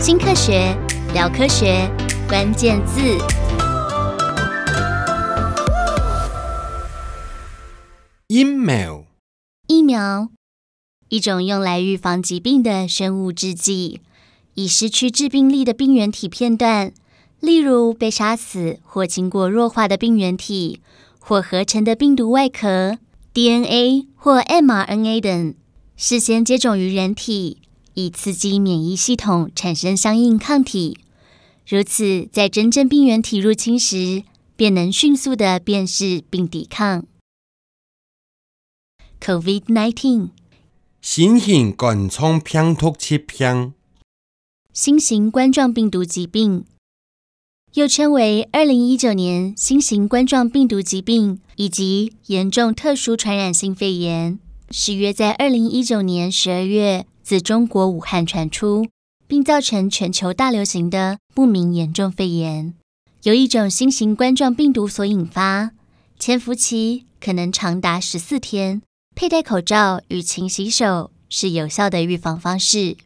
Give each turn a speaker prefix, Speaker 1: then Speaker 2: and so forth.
Speaker 1: 新科学聊科学，关键字
Speaker 2: ：email。
Speaker 1: 疫苗，一种用来预防疾病的生物制剂，以失去致病力的病原体片段，例如被杀死或经过弱化的病原体，或合成的病毒外壳、DNA 或 mRNA 等，事先接种于人体。以刺激免疫系统产生相应抗体，如此在真正病原体入侵时，便能迅速的辨识并抵抗 COVID-19
Speaker 3: 新型冠状病毒疾病，
Speaker 1: 新型冠状病毒疾病又称为二零一九年新型冠状病毒疾病以及严重特殊传染性肺炎。是约在二零一九年十二月自中国武汉传出，并造成全球大流行的不明严重肺炎，由一种新型冠状病毒所引发。潜伏期可能长达十四天。佩戴口罩与勤洗手是有效的预防方式。